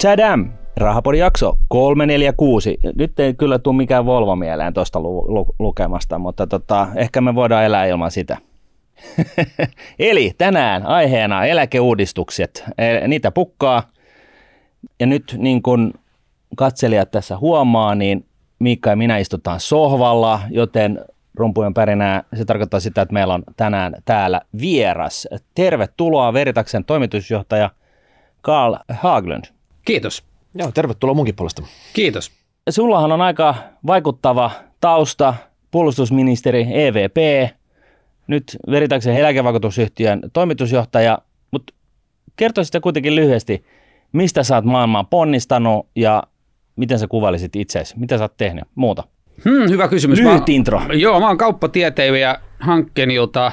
Chadam, Rahapodijakso 346. Nyt ei kyllä tule mikään Volvo mieleen tuosta lu- lu- lukemasta, mutta tota, ehkä me voidaan elää ilman sitä. Eli tänään aiheena eläkeuudistukset. E, niitä pukkaa. Ja nyt niin kuin katselijat tässä huomaa, niin Miikka ja minä istutaan sohvalla, joten rumpujen pärinää. Se tarkoittaa sitä, että meillä on tänään täällä vieras. Tervetuloa Veritaksen toimitusjohtaja Karl Haglund. Kiitos. Joo, tervetuloa munkin puolesta. Kiitos. Sullahan on aika vaikuttava tausta, puolustusministeri EVP, nyt Veritaksen eläkevakuutusyhtiön toimitusjohtaja, mutta kertoisitko kuitenkin lyhyesti, mistä sä oot maailmaan ponnistanut ja miten sä kuvailisit itseäsi, mitä sä oot tehnyt muuta? Hmm, hyvä kysymys. Lyhyt mä, intro. Joo, mä oon kauppatieteilijä jota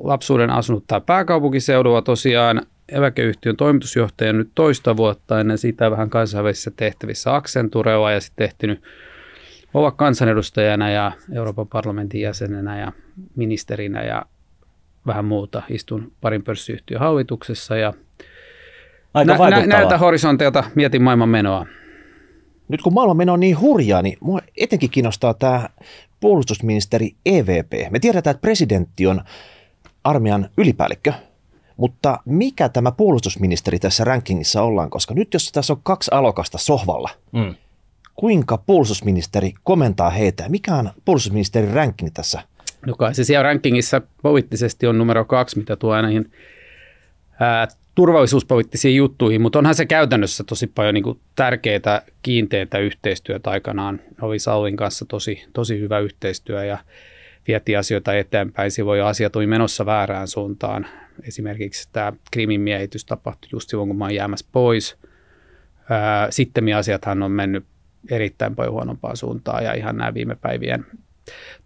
lapsuuden asunut tai pääkaupunkiseudulla tosiaan eläkeyhtiön toimitusjohtaja nyt toista vuotta ennen sitä vähän kansainvälisissä tehtävissä Accenturella ja sitten tehtynyt olla kansanedustajana ja Euroopan parlamentin jäsenenä ja ministerinä ja vähän muuta. Istun parin pörssiyhtiön hallituksessa ja Aika nä- nä- näiltä horisonteilta mietin maailman menoa. Nyt kun maailman meno on niin hurjaa, niin mua etenkin kiinnostaa tämä puolustusministeri EVP. Me tiedetään, että presidentti on armeijan ylipäällikkö, mutta mikä tämä puolustusministeri tässä rankingissa ollaan, koska nyt jos tässä on kaksi alokasta sohvalla, mm. kuinka puolustusministeri komentaa heitä? Mikä on puolustusministerin ranking tässä? No kai se siellä rankingissa poliittisesti on numero kaksi, mitä tuo näihin ää, turvallisuuspoliittisiin juttuihin, mutta onhan se käytännössä tosi paljon niin tärkeää kiinteitä yhteistyötä aikanaan. Oli Saulin kanssa tosi, tosi hyvä yhteistyö ja vietiin asioita eteenpäin. Silloin jo asiat oli menossa väärään suuntaan. Esimerkiksi tämä Krimin miehitys tapahtui just silloin, kun mä oon jäämässä pois. Sitten asiathan on mennyt erittäin paljon huonompaan suuntaan ja ihan nämä viime päivien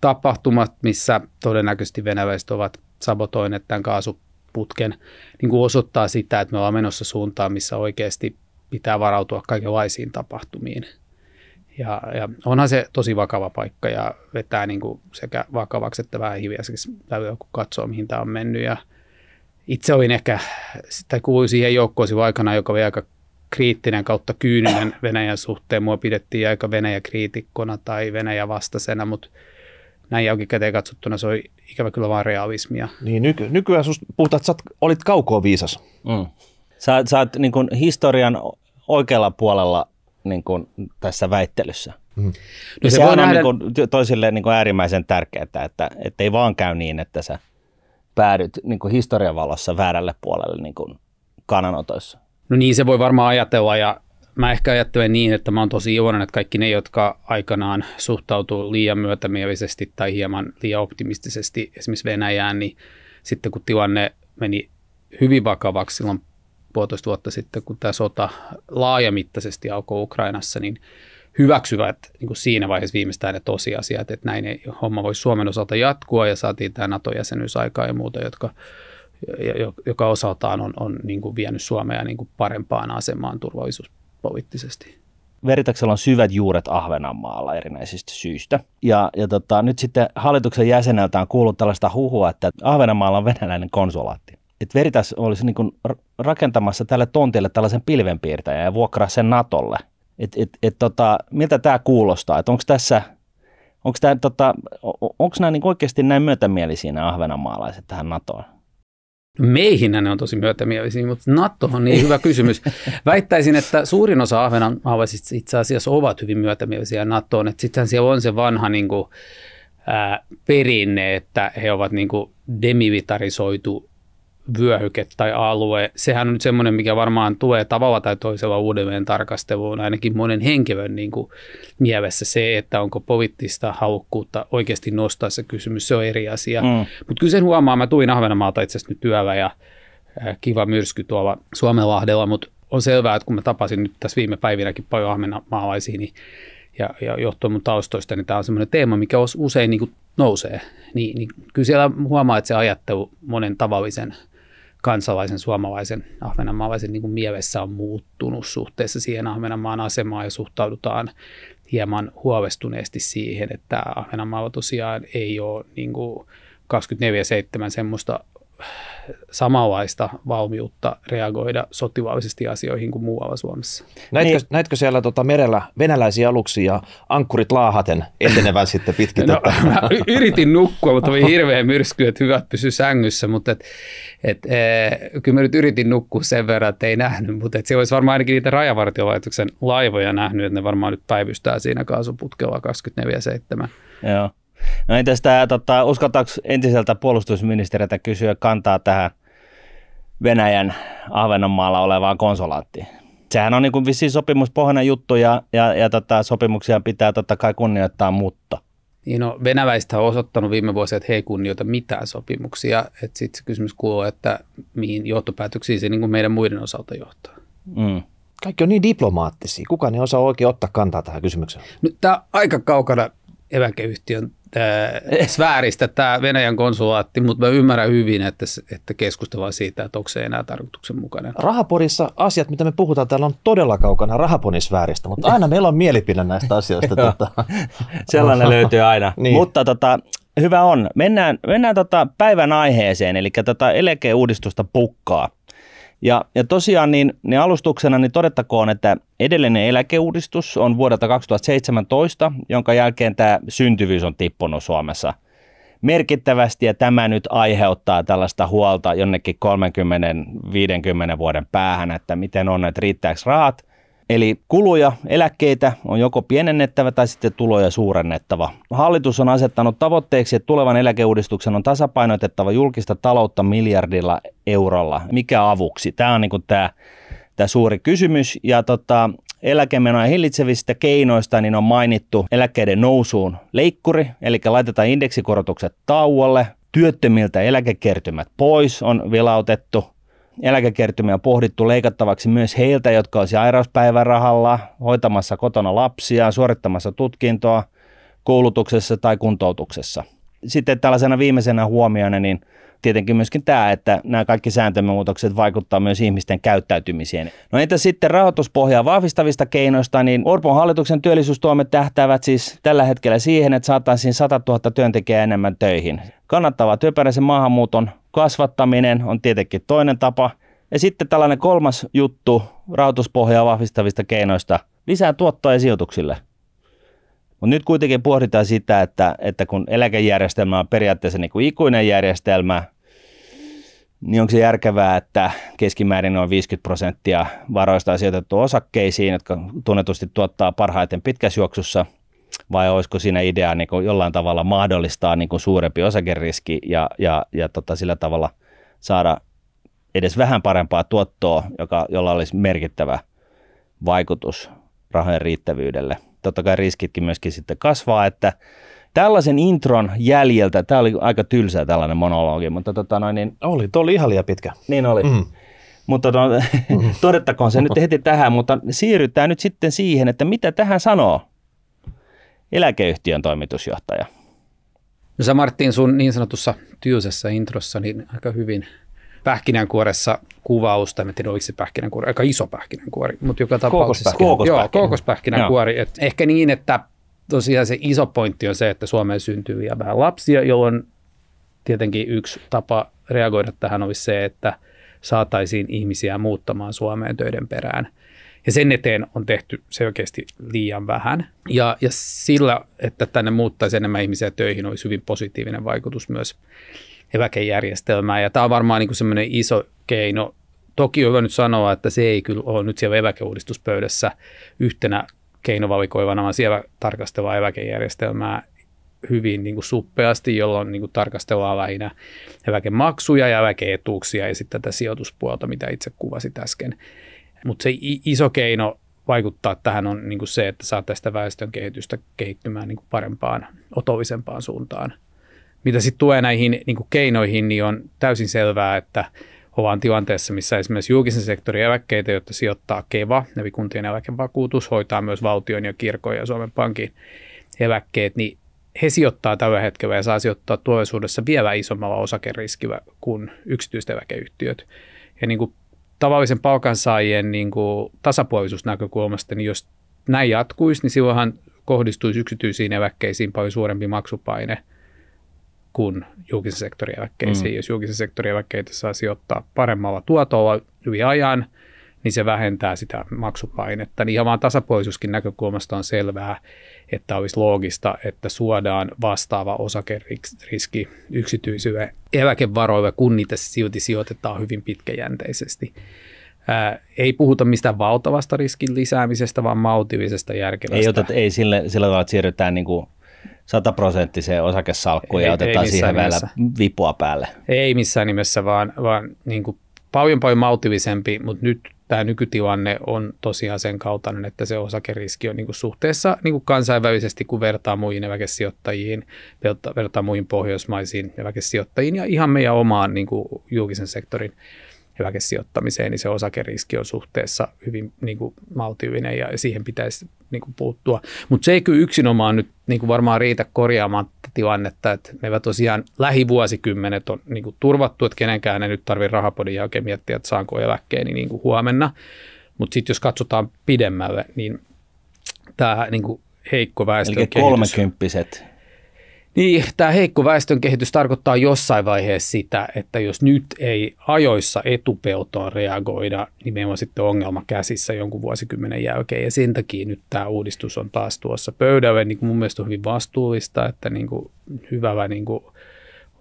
tapahtumat, missä todennäköisesti venäläiset ovat sabotoineet tämän kaasuputken, niin kuin osoittaa sitä, että me ollaan menossa suuntaan, missä oikeasti pitää varautua kaikenlaisiin tapahtumiin. Ja, ja onhan se tosi vakava paikka ja vetää niin kuin sekä vakavaksi että vähän hiljaiseksi, kun katsoo, mihin tämä on mennyt. Ja itse olin ehkä, tai kuulin siihen joukkoon aikana, joka oli aika kriittinen kautta kyyninen Venäjän suhteen. Mua pidettiin aika Venäjä-kriitikkona tai Venäjä-vastasena, mutta näin jälkikäteen katsottuna se oli ikävä kyllä vaan realismia. Niin, nyky- nykyään puhutaan, että sä olit kaukoa viisas. Mm. Sä, sä oot niin kun, historian oikealla puolella niin kun, tässä väittelyssä. Mm. No se, se on nähdä... niin kun, toisille niin kun äärimmäisen tärkeää, että, että ei vaan käy niin, että sä – päädyt niin kuin historian valossa väärälle puolelle niin kuin kananotoissa? No niin, se voi varmaan ajatella ja mä ehkä ajattelen niin, että mä oon tosi iloinen, että kaikki ne, jotka aikanaan suhtautuu liian myötämielisesti tai hieman liian optimistisesti esimerkiksi Venäjään, niin sitten kun tilanne meni hyvin vakavaksi silloin puolitoista vuotta sitten, kun tämä sota laajamittaisesti alkoi Ukrainassa, niin hyväksyvät niin kuin siinä vaiheessa viimeistään ne tosiasiat, että näin ei homma voi Suomen osalta jatkua ja saatiin tämä NATO-jäsenyys aikaa ja muuta, jotka, joka osaltaan on, on niin kuin vienyt Suomea niin kuin parempaan asemaan turvallisuuspoliittisesti. Veritaksella on syvät juuret Ahvenanmaalla erinäisistä syistä. Ja, ja tota, nyt sitten hallituksen jäseneltä on kuullut tällaista huhua, että Ahvenanmaalla on venäläinen konsulaatti. Että Veritas olisi niin kuin rakentamassa tälle tontille tällaisen pilvenpiirtäjän ja vuokraa sen Natolle – et, et, et, tota, miltä tämä kuulostaa? Onko tässä, onko tämä, tota, onko nämä niin oikeasti näin myötämielisiä nämä ahvenanmaalaiset tähän NATOon? Meihin ne on tosi myötämielisiä, mutta NATO on niin hyvä kysymys. Väittäisin, että suurin osa ahvenanmaalaisista itse asiassa ovat hyvin myötämielisiä NATOon. Sittenhän siellä on se vanha niin kuin, ää, perinne, että he ovat niin kuin demilitarisoitu vyöhyke tai alue, sehän on nyt semmoinen, mikä varmaan tulee tavalla tai toisella uudelleen tarkasteluun ainakin monen henkilön niin kuin mielessä se, että onko poliittista halukkuutta oikeasti nostaa se kysymys, se on eri asia. Mm. Mutta kyllä sen huomaa, mä tuin Ahvenanmaalta itse asiassa nyt työllä ja kiva myrsky tuolla Suomenlahdella, mutta on selvää, että kun mä tapasin nyt tässä viime päivinäkin paljon ahvenanmaalaisia, niin ja, ja johtuen mun taustoista, niin tämä on semmoinen teema, mikä usein niin kuin nousee. Niin, niin kyllä siellä huomaa, että se ajattelu monen tavallisen – kansalaisen, suomalaisen, ahvenanmaalaisen niin mielessä on muuttunut suhteessa siihen Ahvenanmaan asemaan ja suhtaudutaan hieman huolestuneesti siihen, että Ahvenanmaalla tosiaan ei ole niin kuin 24-7 semmoista samanlaista valmiutta reagoida sotilaallisesti asioihin kuin muualla Suomessa. Näitkö, niin. näitkö siellä tota merellä venäläisiä aluksia ankkurit laahaten etenevän sitten pitkin? No, mä yritin nukkua, mutta oli hirveä myrsky, että hyvät pysy sängyssä, mutta et, et, e, kyllä mä nyt yritin nukkua sen verran, että ei nähnyt, mutta se olisi varmaan ainakin niitä rajavartiolaitoksen laivoja nähnyt, että ne varmaan nyt päivystää siinä kaasuputkella 24-7. Joo. No entäs tämä, tota, uskaltaako entiseltä puolustusministeriltä kysyä kantaa tähän Venäjän Ahvenanmaalla olevaan konsulaattiin? Sehän on niin vissiin sopimuspohjainen juttu ja, ja, ja tota, sopimuksia pitää totta kai kunnioittaa, mutta niin no, venäläistä on osoittanut viime vuosina, että he ei kunnioita mitään sopimuksia. Sitten se kysymys kuuluu, että mihin johtopäätöksiin se niin kuin meidän muiden osalta johtaa. Mm. Kaikki on niin diplomaattisia. Kukaan ei osaa oikein ottaa kantaa tähän kysymykseen. No, tämä on aika kaukana eläkeyhtiön Äh, sfääristä tämä Venäjän konsulaatti, mutta mä ymmärrän hyvin, että, että keskustellaan siitä, että onko se enää tarkoituksenmukainen. Rahaporissa asiat, mitä me puhutaan täällä, on todella kaukana rahaponin mutta aina meillä on mielipide näistä asioista. tota. Sellainen löytyy aina. niin. Mutta tota, hyvä on. Mennään, mennään tota päivän aiheeseen, eli tota eläkeuudistusta pukkaa. Ja, ja tosiaan niin, niin alustuksena niin todettakoon, että edellinen eläkeuudistus on vuodelta 2017, jonka jälkeen tämä syntyvyys on tippunut Suomessa merkittävästi ja tämä nyt aiheuttaa tällaista huolta jonnekin 30-50 vuoden päähän, että miten on, että riittääkö rahat – Eli kuluja, eläkkeitä on joko pienennettävä tai sitten tuloja suurennettava. Hallitus on asettanut tavoitteeksi, että tulevan eläkeuudistuksen on tasapainotettava julkista taloutta miljardilla eurolla. Mikä avuksi? Tämä on niin tämä, tämä suuri kysymys. Ja tota, eläkemenoja hillitsevistä keinoista niin on mainittu eläkkeiden nousuun leikkuri, eli laitetaan indeksikorotukset tauolle, työttömiltä eläkekertymät pois on vilautettu, eläkekertymiä pohdittu leikattavaksi myös heiltä, jotka olisivat sairauspäivärahalla, hoitamassa kotona lapsia, suorittamassa tutkintoa, koulutuksessa tai kuntoutuksessa – sitten tällaisena viimeisenä huomiona, niin tietenkin myöskin tämä, että nämä kaikki sääntömuutokset vaikuttavat myös ihmisten käyttäytymiseen. No entä sitten rahoituspohjaa vahvistavista keinoista, niin Orpon hallituksen työllisyystoimet tähtäävät siis tällä hetkellä siihen, että saataisiin 100 000 työntekijää enemmän töihin. Kannattava työperäisen maahanmuuton kasvattaminen on tietenkin toinen tapa. Ja sitten tällainen kolmas juttu rahoituspohjaa vahvistavista keinoista, lisää tuottoa ja sijoituksille. Mutta nyt kuitenkin pohditaan sitä, että, että kun eläkejärjestelmä on periaatteessa niin kuin ikuinen järjestelmä, niin onko se järkevää, että keskimäärin noin 50 prosenttia varoista on sijoitettu osakkeisiin, jotka tunnetusti tuottaa parhaiten pitkässä juoksussa, vai olisiko siinä idea niin kuin jollain tavalla mahdollistaa niin kuin suurempi osakeriski ja, ja, ja tota, sillä tavalla saada edes vähän parempaa tuottoa, joka, jolla olisi merkittävä vaikutus rahojen riittävyydelle totta kai riskitkin myöskin sitten kasvaa, että tällaisen intron jäljeltä, tämä oli aika tylsä tällainen monologi, mutta tota noin, niin, Oli, tuo oli ihan liian pitkä. Niin oli. Mm. Mutta no, todettakoon se nyt mm. heti tähän, mutta siirrytään nyt sitten siihen, että mitä tähän sanoo eläkeyhtiön toimitusjohtaja. No sä Martin sun niin sanotussa tylsässä introssa niin aika hyvin pähkinänkuoressa kuvausta, en tiedä oliko se pähkinänkuori, aika iso pähkinänkuori, mutta joka tapauksessa. Kookospähkinänkuori. Joo, Et ehkä niin, että tosiaan se iso pointti on se, että Suomeen syntyy vielä vähän lapsia, jolloin tietenkin yksi tapa reagoida tähän olisi se, että saataisiin ihmisiä muuttamaan Suomeen töiden perään. Ja sen eteen on tehty se oikeasti liian vähän. Ja, ja sillä, että tänne muuttaisi enemmän ihmisiä töihin, olisi hyvin positiivinen vaikutus myös eläkejärjestelmää. Ja tämä on varmaan niin semmoinen iso keino. Toki on hyvä nyt sanoa, että se ei kyllä ole nyt siellä eläkeuudistuspöydässä yhtenä keinovalikoivana, vaan siellä tarkastellaan eläkejärjestelmää hyvin niin kuin suppeasti, jolloin niin kuin tarkastellaan lähinnä eläkemaksuja ja eläkeetuuksia ja sitten tätä sijoituspuolta, mitä itse kuvasit äsken. Mutta se iso keino vaikuttaa tähän on niin kuin se, että saattaa sitä väestön kehitystä kehittymään niin kuin parempaan, otollisempaan suuntaan – mitä sitten tulee näihin niin keinoihin, niin on täysin selvää, että ollaan tilanteessa, missä esimerkiksi julkisen sektorin eläkkeitä, jotta sijoittaa Keva, eli kuntien eläkevakuutus, hoitaa myös valtion ja kirkon ja Suomen Pankin eläkkeet, niin he sijoittaa tällä hetkellä ja saa sijoittaa tulevaisuudessa vielä isommalla osakeriskillä kuin yksityiset eläkeyhtiöt. Ja niin kuin tavallisen palkansaajien niin kuin tasapuolisuusnäkökulmasta, niin jos näin jatkuisi, niin silloinhan kohdistuisi yksityisiin eläkkeisiin paljon suurempi maksupaine – kuin julkisen sektorin eläkkeisiin. Mm. Jos julkisen sektorin eläkkeitä saa sijoittaa paremmalla tuotolla yli ajan, niin se vähentää sitä maksupainetta. Niin ihan vaan tasapuolisuuskin näkökulmasta on selvää, että olisi loogista, että suodaan vastaava osakeriski yksityisille eläkevaroille, kun niitä silti sijoitetaan hyvin pitkäjänteisesti. Ää, ei puhuta mistään valtavasta riskin lisäämisestä, vaan maltillisesta järkevästä. Ei, oteta, ei sille, sillä tavalla, että siirrytään niin kuin sataprosenttiseen osakesalkkuun ja otetaan ei siihen vielä vipua päälle. Ei missään nimessä, vaan, vaan niin kuin paljon paljon maltillisempi, mutta nyt tämä nykytilanne on tosiaan sen kaltainen, että se osakeriski on niin kuin suhteessa niin kuin kansainvälisesti, kun vertaa muihin eväkesijoittajiin, vertaa muihin pohjoismaisiin eväkesijoittajiin ja ihan meidän omaan niin kuin julkisen sektorin eläkesijoittamiseen, niin se osakeriski on suhteessa hyvin niin kuin, maltillinen ja siihen pitäisi niin kuin, puuttua. Mutta se ei kyllä yksinomaan nyt niin kuin varmaan riitä korjaamaan tilannetta, että meillä tosiaan lähivuosikymmenet on niin kuin, turvattu, että kenenkään ei nyt tarvitse rahapodin jälkeen miettiä, että saanko eläkkeeni niin kuin, huomenna. Mutta sitten jos katsotaan pidemmälle, niin tämä niin heikko väestö. Eli kolmekymppiset niin, tämä heikko kehitys tarkoittaa jossain vaiheessa sitä, että jos nyt ei ajoissa etupeltoon reagoida, niin meillä on sitten ongelma käsissä jonkun vuosikymmenen jälkeen. Ja sen takia nyt tämä uudistus on taas tuossa pöydällä. Niin kuin mun mielestä on hyvin vastuullista, että niin kuin hyvällä niin kuin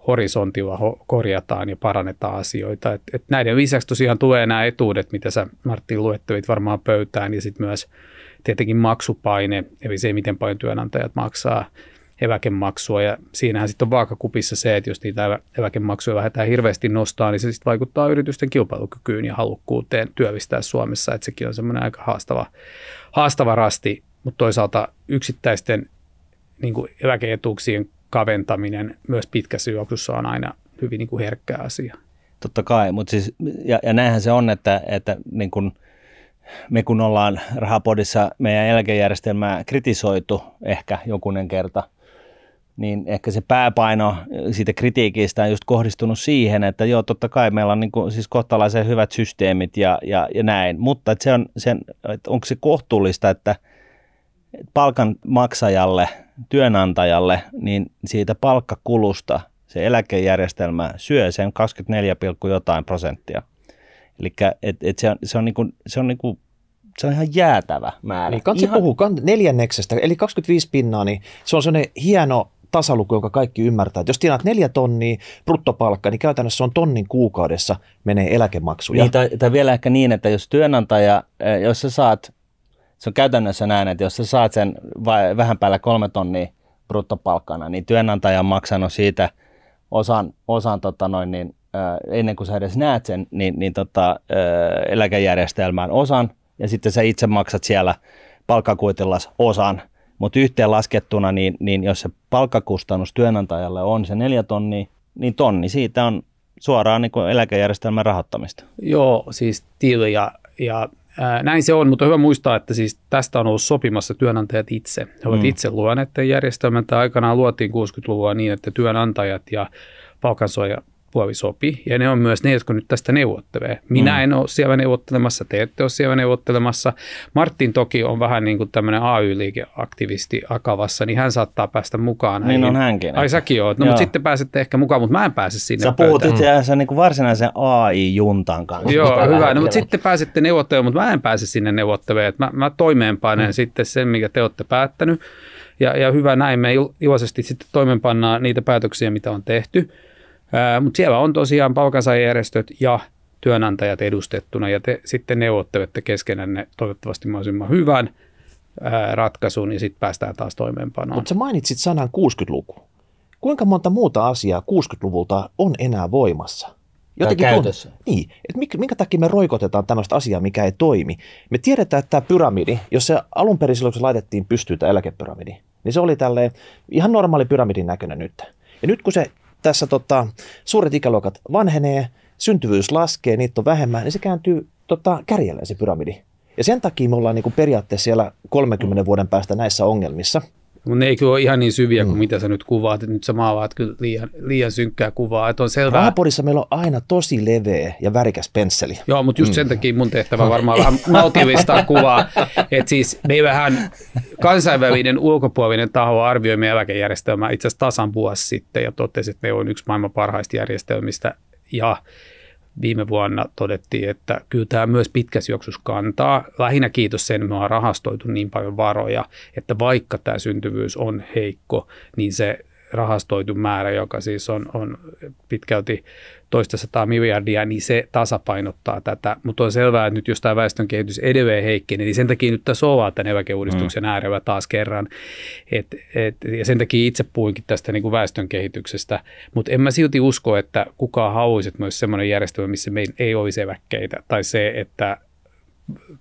horisontilla korjataan ja parannetaan asioita. Et, et näiden lisäksi tosiaan tulee nämä etuudet, mitä sä Martti luettelit varmaan pöytään, ja sitten myös tietenkin maksupaine, eli se, miten paljon työnantajat maksaa – eväkemaksua. Ja siinähän sitten on vaakakupissa se, että jos niitä eväkemaksuja lähdetään hirveästi nostaa, niin se sitten vaikuttaa yritysten kilpailukykyyn ja halukkuuteen työllistää Suomessa. Että sekin on semmoinen aika haastava, haastava rasti, mutta toisaalta yksittäisten niin eläkeetuuksien kaventaminen myös pitkässä juoksussa on aina hyvin niin kuin herkkä asia. Totta kai, mutta siis, ja, ja näinhän se on, että, että niin kun me kun ollaan Rahapodissa meidän eläkejärjestelmää kritisoitu ehkä jokunen kerta, niin ehkä se pääpaino äh, siitä kritiikistä on just kohdistunut siihen, että joo, totta kai meillä on niin kuin, siis kohtalaisen hyvät systeemit ja, ja, ja näin, mutta että se on, sen, että onko se kohtuullista, että palkan maksajalle, työnantajalle, niin siitä palkkakulusta se eläkejärjestelmä syö sen 24, jotain prosenttia. Eli et, et se on, se on, niin kuin, se on niin kuin se on ihan jäätävä määrä. Niin, kansi ihan... puhuu neljänneksestä, eli 25 pinnaa, niin se on sellainen hieno tasaluku, jonka kaikki ymmärtää. Et jos tienaat neljä tonnia bruttopalkkaa, niin käytännössä on tonnin kuukaudessa menee eläkemaksuja. Niin, tai, tai vielä ehkä niin, että jos työnantaja, eh, jos sä saat, se on käytännössä näin, että jos sä saat sen vai, vähän päällä kolme tonnia bruttopalkkana, niin työnantaja on maksanut siitä osan, osan tota noin, niin, eh, ennen kuin sä edes näet sen, niin, niin tota, eh, eläkejärjestelmään osan, ja sitten sä itse maksat siellä palkkakuitellas osan – mutta yhteen laskettuna, niin, niin jos se palkkakustannus työnantajalle on se neljä tonnia, niin tonni siitä on suoraan niin kuin eläkejärjestelmän rahoittamista. Joo, siis tilja ja, ja ää, näin se on, mutta on hyvä muistaa, että siis tästä on ollut sopimassa työnantajat itse. He ovat mm. itse luoneet järjestelmän. tai aikanaan luotiin 60-luvulla niin, että työnantajat ja puolisopi, ja ne on myös ne, jotka nyt tästä neuvottelee. Minä mm. en ole siellä neuvottelemassa, te ette ole siellä neuvottelemassa. Martin toki on vähän niin kuin tämmöinen AY-liikeaktivisti Akavassa, niin hän saattaa päästä mukaan. Niin on hänkin. Ai niin. säkin oot, no Joo. mutta sitten pääsette ehkä mukaan, mutta mä en pääse sinne Sä puhut itse asiassa niin kuin varsinaisen AI-juntan kanssa. Joo, hyvä, lähellä. no mutta sitten pääsette neuvottelemaan, mutta mä en pääse sinne neuvottelemaan. Mä, mä toimeenpanen mm. sitten sen, mikä te olette päättänyt. Ja, ja hyvä näin, me iloisesti sitten toimeenpannaan niitä päätöksiä, mitä on tehty. Mutta siellä on tosiaan palkansaajärjestöt ja työnantajat edustettuna ja te sitten neuvottelette keskenänne toivottavasti mahdollisimman hyvän ää, ratkaisun ja sitten päästään taas toimeenpanoon. Mutta sä mainitsit sanan 60-luku. Kuinka monta muuta asiaa 60-luvulta on enää voimassa? Jotenkin on. niin, että minkä, minkä takia me roikotetaan tämmöistä asiaa, mikä ei toimi. Me tiedetään, että tämä pyramidi, jos se alun perin silloin, kun se laitettiin pystyyn tämä eläkepyramidi, niin se oli tälleen ihan normaali pyramidin näköinen nyt. Ja nyt kun se tässä tota, suuret ikäluokat vanhenee, syntyvyys laskee, niitä on vähemmän, niin se kääntyy tota, kärjelle se pyramidi. Ja sen takia me ollaan niin kuin periaatteessa siellä 30 vuoden päästä näissä ongelmissa. Mutta ne ei kyllä ole ihan niin syviä kuin mm. mitä sä nyt kuvaat. Nyt sä maalaat kyllä liian, liian synkkää kuvaa. Että on selvää. Raaporissa meillä on aina tosi leveä ja värikäs pensseli. Joo, mutta just mm. sen takia mun tehtävä varmaan vähän maltillistaa kuvaa. Että siis vähän kansainvälinen ulkopuolinen taho arvioi meidän eläkejärjestelmää itse asiassa tasan vuosi sitten ja totesi, että meillä on yksi maailman parhaista järjestelmistä. Ja viime vuonna todettiin, että kyllä tämä myös pitkässä juoksussa kantaa. Lähinnä kiitos sen, että me on rahastoitu niin paljon varoja, että vaikka tämä syntyvyys on heikko, niin se rahastoitu määrä, joka siis on, on pitkälti toista sataa miljardia, niin se tasapainottaa tätä. Mutta on selvää, että nyt jos tämä väestön kehitys edelleen heikkenee, niin sen takia nyt tässä ollaan tämän eläkeuudistuksen mm. äärellä taas kerran. Et, et, ja sen takia itse puhuinkin tästä niin kuin väestön kehityksestä. Mutta en mä silti usko, että kukaan haluaisi, että myös sellainen järjestelmä, missä meillä ei olisi eläkkeitä. Tai se, että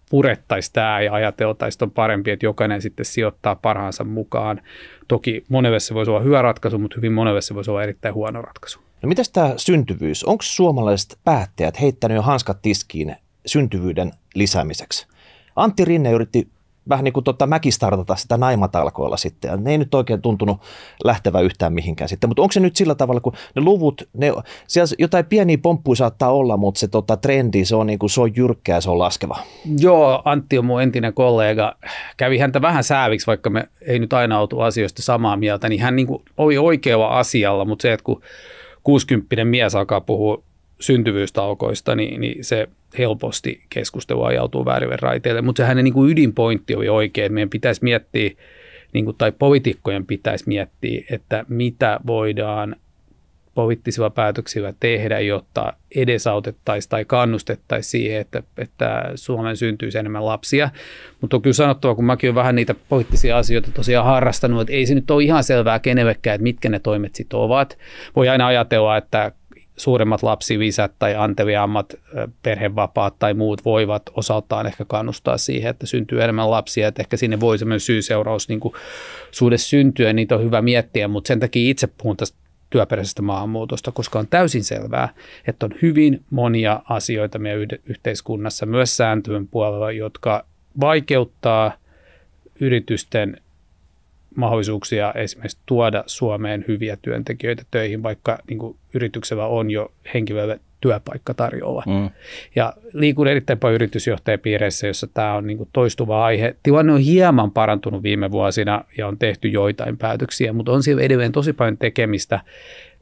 purettaisiin tämä ja ajateltaisiin, on parempi, että jokainen sitten sijoittaa parhaansa mukaan. Toki monelle se voisi olla hyvä ratkaisu, mutta hyvin monelle se voisi olla erittäin huono ratkaisu. No mitäs tämä syntyvyys? Onko suomalaiset päättäjät heittänyt jo hanskat tiskiin syntyvyyden lisäämiseksi? Antti Rinne yritti vähän niin kuin tota, mäkin startata sitä naimatalkoilla sitten. Ja ne ei nyt oikein tuntunut lähtevä yhtään mihinkään sitten. Mutta onko se nyt sillä tavalla, kun ne luvut, ne, siellä jotain pieniä pomppuja saattaa olla, mutta se tota, trendi, se on, niin kuin, se on jyrkkää, se on laskeva. Joo, Antti on mun entinen kollega. Kävi häntä vähän sääviksi, vaikka me ei nyt aina oltu asioista samaa mieltä, niin hän niin kuin oli oikealla asialla, mutta se, että kun 60 mies alkaa puhua syntyvyystaukoista, niin, niin se helposti keskustelu ajautuu väärille raiteille. Mutta sehän niin kuin ydinpointti oli oikein, että meidän pitäisi miettiä, niin kuin, tai poliitikkojen pitäisi miettiä, että mitä voidaan poliittisilla päätöksillä tehdä, jotta edesautettaisiin tai kannustettaisiin siihen, että, että Suomen syntyisi enemmän lapsia. Mutta on kyllä sanottava, kun mäkin olen vähän niitä poliittisia asioita tosiaan harrastanut, että ei se nyt ole ihan selvää kenellekään, että mitkä ne toimet sitten ovat. Voi aina ajatella, että suuremmat lapsivisät tai anteviammat perhevapaat tai muut voivat osaltaan ehkä kannustaa siihen, että syntyy enemmän lapsia, että ehkä sinne voi semmoinen syy-seuraus niin suhde syntyä, niin niitä on hyvä miettiä, mutta sen takia itse puhun tästä työperäisestä maahanmuutosta, koska on täysin selvää, että on hyvin monia asioita meidän yhteiskunnassa, myös sääntöjen puolella, jotka vaikeuttaa yritysten mahdollisuuksia esimerkiksi tuoda Suomeen hyviä työntekijöitä töihin, vaikka niin kuin yrityksellä on jo henkilölle työpaikka tarjolla. Mm. Ja liikun erittäin paljon yritysjohtajapiireissä, jossa tämä on niin kuin toistuva aihe. Tilanne on hieman parantunut viime vuosina ja on tehty joitain päätöksiä, mutta on siellä edelleen tosi paljon tekemistä,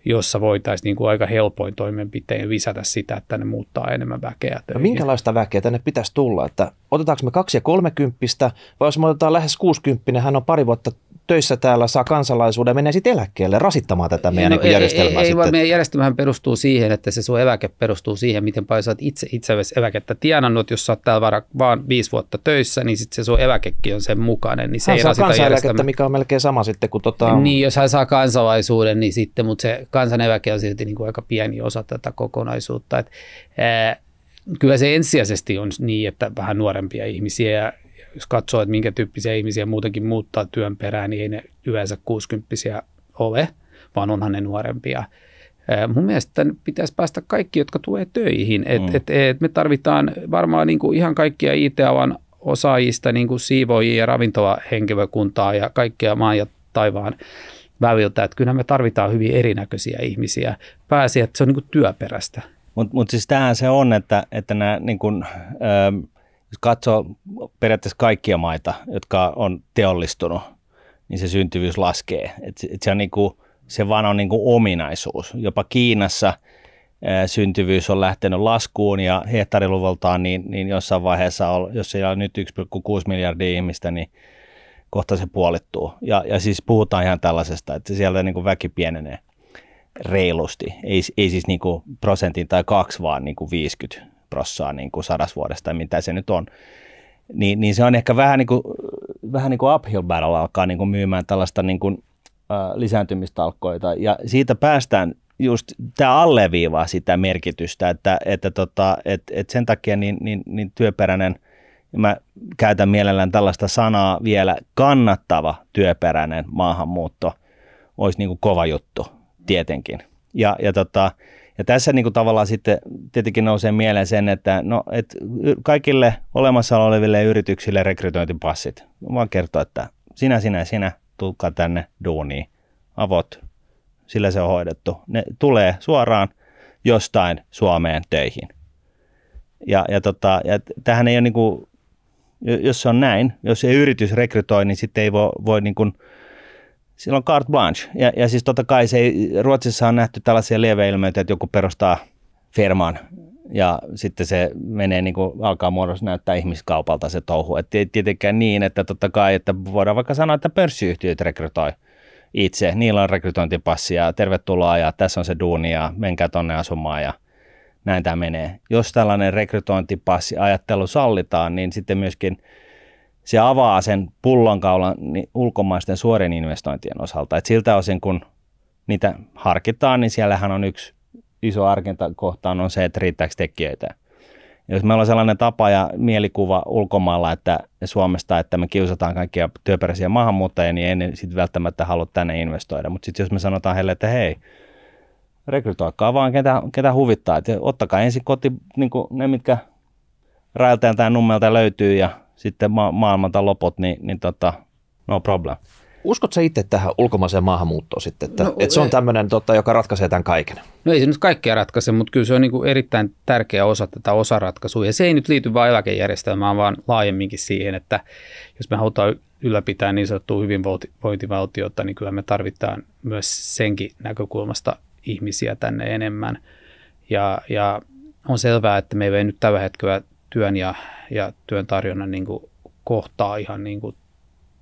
jossa voitaisiin niin kuin aika helpoin toimenpiteen lisätä sitä, että ne muuttaa enemmän väkeä no töihin. No minkälaista väkeä tänne pitäisi tulla? Että otetaanko me kaksi ja kolmekymppistä vai jos me otetaan lähes kuusikymppinen, hän on pari vuotta töissä täällä, saa kansalaisuuden, menee sitten eläkkeelle rasittamaan tätä meidän no, niin järjestelmää ei, ei, sitten. Ei, meidän järjestelmähän perustuu siihen, että se sun eläke perustuu siihen, miten paljon sä oot itse itsellesi eläkettä tienannut. Jos sä oot täällä vara, vaan viisi vuotta töissä, niin sitten se sun eläkekin on sen mukainen. Niin se hän ei saa kansaneläkettä, mikä on melkein sama sitten kuin tota... Niin, jos hän saa kansalaisuuden, niin sitten, mutta se kansaneläke on silti niin kuin aika pieni osa tätä kokonaisuutta. Et, ää, kyllä se ensisijaisesti on niin, että vähän nuorempia ihmisiä ja jos katsoo, että minkä tyyppisiä ihmisiä muutenkin muuttaa työn perään, niin ei ne yleensä 60 ole, vaan onhan ne nuorempia. Mun mielestä pitäisi päästä kaikki, jotka tulee töihin. Et, mm. et, et me tarvitaan varmaan niin kuin ihan kaikkia IT-alan osaajista, niin kuin siivoajia ja ravintolahenkilökuntaa ja kaikkea maan ja taivaan väviltä. Et kyllähän me tarvitaan hyvin erinäköisiä ihmisiä. Pääsi, että se on niin kuin työperäistä. Mutta mut siis tämähän se on, että, että nämä niin kun, jos katsoo periaatteessa kaikkia maita, jotka on teollistunut, niin se syntyvyys laskee. Et, et se, on niinku, se vaan on niinku ominaisuus. Jopa Kiinassa ää, syntyvyys on lähtenyt laskuun ja hehtaariluvultaan, niin, niin jossain vaiheessa, on, jos siellä on nyt 1,6 miljardia ihmistä, niin kohta se puolittuu. Ja, ja siis puhutaan ihan tällaisesta, että siellä niinku väki pienenee reilusti. Ei, ei siis niinku prosentin tai kaksi, vaan niinku 50 prossaa niin kuin sadasvuodesta tai mitä se nyt on, niin, niin se on ehkä vähän niin kuin, vähän niin kuin uphill battle alkaa niin kuin myymään tällaista niin kuin, äh, lisääntymistalkkoita ja siitä päästään just tämä alleviivaa sitä merkitystä, että, että tota, et, et sen takia niin, niin, niin työperäinen, mä käytän mielellään tällaista sanaa vielä, kannattava työperäinen maahanmuutto olisi niin kuin kova juttu tietenkin. Ja, ja tota, ja tässä niin kuin tavallaan sitten tietenkin nousee mieleen sen, että no, et kaikille olemassa oleville yrityksille rekrytointipassit. Vaan kertoa, että sinä, sinä, sinä, tulkaa tänne duuniin, avot, sillä se on hoidettu. Ne tulee suoraan jostain Suomeen töihin. Ja, ja, tota, ja tähän ei ole niin kuin, jos se on näin, jos ei yritys rekrytoi, niin sitten ei voi, voi niin kuin – Silloin on carte blanche. Ja, ja siis totta kai se ei, Ruotsissa on nähty tällaisia lieveilmiöitä, että joku perustaa firman ja sitten se menee niin kuin alkaa muodossa näyttää ihmiskaupalta se touhu. Et tietenkään niin, että totta kai, että voidaan vaikka sanoa, että pörssiyhtiöt rekrytoi itse. Niillä on rekrytointipassi ja tervetuloa ja tässä on se duuni ja menkää tonne asumaan ja näin tämä menee. Jos tällainen rekrytointipassi ajattelu sallitaan, niin sitten myöskin – se avaa sen pullonkaulan niin ulkomaisten suorien investointien osalta. Et siltä osin, kun niitä harkitaan, niin siellähän on yksi iso kohtaan on se, että riittääkö tekijöitä. Jos meillä on sellainen tapa ja mielikuva ulkomailla, että Suomesta, että me kiusataan kaikkia työperäisiä maahanmuuttajia, niin ei ne sitten välttämättä halua tänne investoida. Mutta sitten jos me sanotaan heille, että hei, rekrytoikaa vaan ketä, ketä huvittaa. Et ottakaa ensin koti, niin ne mitkä railtajan tai nummelta löytyy ja sitten ma- tai loput, niin, niin tota, no problem. Uskotko itse tähän ulkomaiseen maahanmuuttoon sitten, että, no, että se on tämmöinen, tota, joka ratkaisee tämän kaiken? No ei se nyt kaikkea ratkaise, mutta kyllä se on niin kuin erittäin tärkeä osa tätä osaratkaisua. Ja se ei nyt liity vain eläkejärjestelmään, vaan laajemminkin siihen, että jos me halutaan ylläpitää niin sanottua hyvinvointivaltiota, niin kyllä me tarvitaan myös senkin näkökulmasta ihmisiä tänne enemmän. Ja, ja on selvää, että me ei nyt tällä hetkellä työn ja, ja työn tarjonnan niin kuin kohtaa ihan niin kuin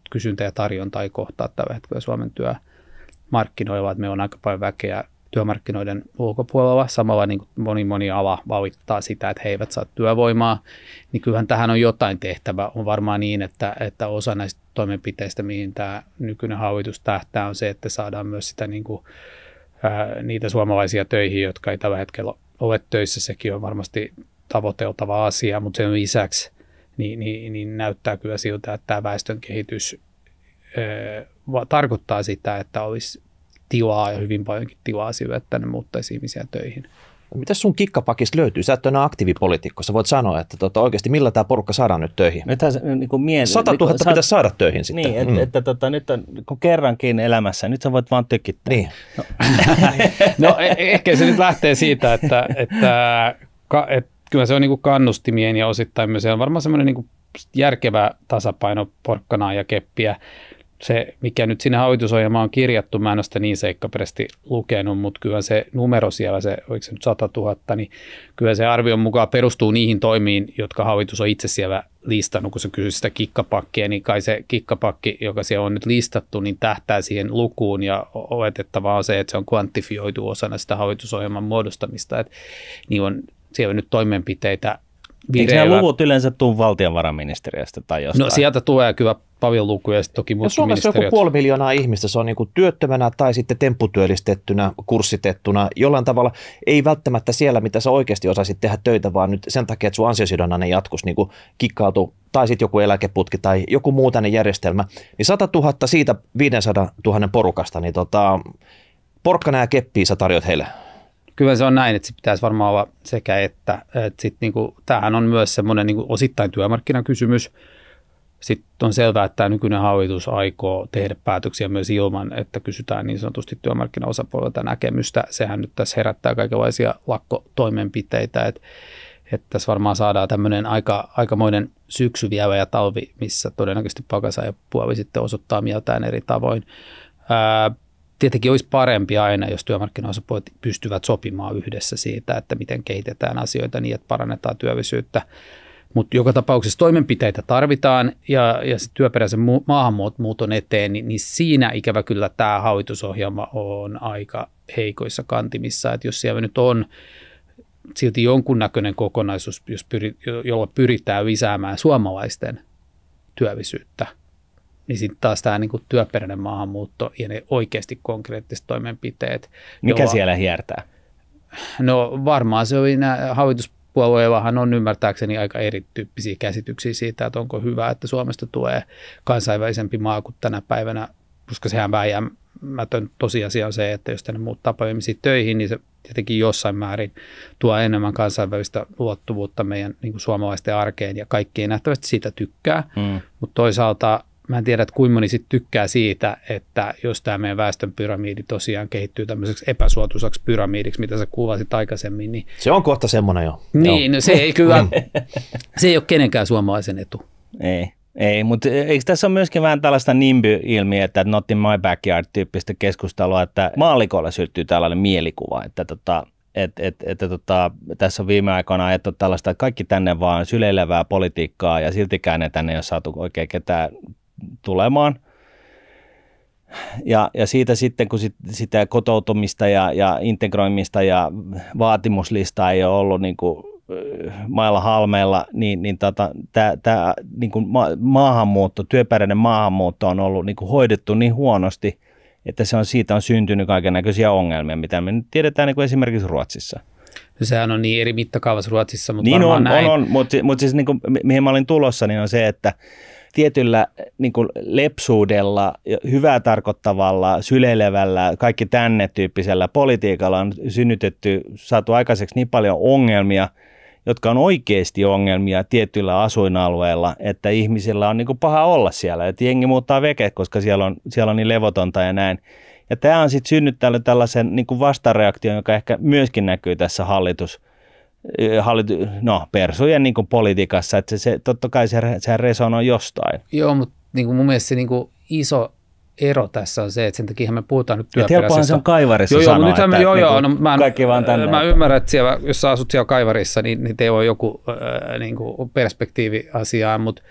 kysyntä ja tarjonta ei kohtaa tällä hetkellä Suomen työmarkkinoilla, että me on aika paljon väkeä työmarkkinoiden ulkopuolella. Samalla niin kuin moni moni ala valittaa sitä, että he eivät saa työvoimaa, niin kyllähän tähän on jotain tehtävä. On varmaan niin, että, että osa näistä toimenpiteistä, mihin tämä nykyinen hallitus tähtää, on se, että saadaan myös sitä niin kuin, ää, niitä suomalaisia töihin, jotka ei tällä hetkellä ole töissä. Sekin on varmasti tavoiteltava asia, mutta sen lisäksi niin, niin, niin näyttää kyllä siltä, että tämä väestön kehitys tarkoittaa sitä, että olisi tilaa ja hyvin paljonkin tilaa sille, että ne muuttaisi ihmisiä töihin. No Mitä sun kikkapakista löytyy? Sä et ole aktiivipolitiikko. Sä voit sanoa, että tota, oikeasti millä tämä porukka saadaan nyt töihin? Nyt niin kuin miet- 100 000 niin, pitäisi saada töihin sitten. Niin, että, mm. että, tota, nyt on kun kerrankin elämässä, nyt sä voit vaan tykittää. Niin. No, no e- e- ehkä se nyt lähtee siitä, että, että, että, että kyllä se on niin kannustimien ja osittain myös se on varmaan semmoinen niin järkevä tasapaino porkkanaa ja keppiä. Se, mikä nyt sinne hallitusohjelmaan on kirjattu, mä en ole sitä niin seikkaperästi lukenut, mutta kyllä se numero siellä, se, oliko se nyt 100 000, niin kyllä se arvion mukaan perustuu niihin toimiin, jotka hallitus on itse siellä listannut, kun se kysyy sitä kikkapakkia, niin kai se kikkapakki, joka siellä on nyt listattu, niin tähtää siihen lukuun ja oletettavaa on se, että se on kvantifioitu osana sitä hallitusohjelman muodostamista, että niin on siellä nyt toimenpiteitä vireillä. Eikö luvut yleensä tule valtionvarainministeriöstä tai jostain? No sieltä tulee kyllä paljon lukuja ja toki muut Suomessa joku puoli miljoonaa ihmistä, se on niin työttömänä tai sitten tempputyöllistettynä, kurssitettuna, jollain tavalla ei välttämättä siellä, mitä sä oikeasti osaisit tehdä töitä, vaan nyt sen takia, että sun ansiosidonnainen jatkus niin kikkautuu tai sitten joku eläkeputki tai joku muu tänne järjestelmä, niin 100 000 siitä 500 000 porukasta, niin tota, porkkana ja keppiä sä tarjot heille kyllä se on näin, että se pitäisi varmaan olla sekä että. että sit niinku, tämähän on myös semmoinen niinku osittain työmarkkinakysymys. Sitten on selvää, että tämä nykyinen hallitus aikoo tehdä päätöksiä myös ilman, että kysytään niin sanotusti työmarkkinaosapuolelta näkemystä. Sehän nyt tässä herättää kaikenlaisia lakkotoimenpiteitä, että että tässä varmaan saadaan tämmöinen aika, aikamoinen syksy vielä ja talvi, missä todennäköisesti palkansaajapuoli sitten osoittaa mieltään eri tavoin. Ää, tietenkin olisi parempi aina, jos työmarkkinaosapuolet pystyvät sopimaan yhdessä siitä, että miten kehitetään asioita niin, että parannetaan työllisyyttä. Mutta joka tapauksessa toimenpiteitä tarvitaan ja, ja työperäisen maahanmuuton eteen, niin, niin siinä ikävä kyllä tämä hallitusohjelma on aika heikoissa kantimissa. Että jos siellä nyt on silti jonkunnäköinen kokonaisuus, jos pyri, jolla pyritään lisäämään suomalaisten työllisyyttä – niin sitten taas tämä niinku työperäinen maahanmuutto ja ne oikeasti konkreettiset toimenpiteet. Mikä jolla, siellä hiertää? No varmaan se on nämä on ymmärtääkseni aika erityyppisiä käsityksiä siitä, että onko hyvä, että Suomesta tulee kansainvälisempi maa kuin tänä päivänä, koska sehän vääjäämätön tosiasia on se, että jos tänne muut tapaamisiin töihin, niin se tietenkin jossain määrin tuo enemmän kansainvälistä luottuvuutta meidän niin kuin suomalaisten arkeen ja kaikki ei nähtävästi siitä tykkää, mm. mutta toisaalta Mä en tiedä, että kuinka moni sitten tykkää siitä, että jos tämä meidän väestönpyramiidi tosiaan kehittyy tämmöiseksi epäsuotuisaksi pyramiidiksi, mitä sä kuvasit aikaisemmin. Niin... Se on kohta semmoinen jo. Niin, no se ei kyllä, mm. se ei ole kenenkään suomalaisen etu. Ei. Ei, mutta e, eikö tässä ole myöskin vähän tällaista nimby-ilmiä, että not in my backyard-tyyppistä keskustelua, että maallikolla syttyy tällainen mielikuva, että tota, et, et, et, et, tota, tässä on viime aikoina ajettu tällaista, että kaikki tänne vaan syleilevää politiikkaa ja siltikään ei tänne ei ole saatu oikein ketään tulemaan. Ja, ja siitä sitten, kun sit, sitä kotoutumista ja, ja integroimista ja vaatimuslista ei ole ollut niin kuin mailla halmeilla, niin, niin tota, tämä niin ma- maahanmuutto, työperäinen maahanmuutto on ollut niin kuin hoidettu niin huonosti, että se on, siitä on syntynyt kaiken näköisiä ongelmia, mitä me nyt tiedetään niin kuin esimerkiksi Ruotsissa. No sehän on niin eri mittakaavassa Ruotsissa, mutta niin on, näin. on, on mutta mutta siis niin kuin, mihin mä olin tulossa, niin on se, että tietyllä eh, niin kuin lepsuudella, hyvää tarkoittavalla, sylelevällä, kaikki tänne tyyppisellä politiikalla on synnytetty, saatu aikaiseksi niin paljon ongelmia, jotka on oikeasti ongelmia tietyillä asuinalueilla, että ihmisillä on niin kuin paha olla siellä, että jengi muuttaa veke, koska siellä on, siellä on niin levotonta ja näin. Ja tämä on sitten synnyttänyt tällaisen niin kuin vastareaktion, joka ehkä myöskin näkyy tässä hallitus- hallitu- no, persujen niin politiikassa, että se, se, totta kai se, se resonoi jostain. Joo, mutta niin kuin mun mielestä se niin kuin iso ero tässä on se, että sen takia me puhutaan nyt työperäisestä. Helpohan se on kaivarissa joo, joo, sanoa, että, me, joo, niin joo, niinku no, mä, kaikki vaan tänne. Mä ymmärrän, että siellä, jos sä asut siellä kaivarissa, niin, niin teillä on joku äh, niin kuin perspektiivi asiaa, mutta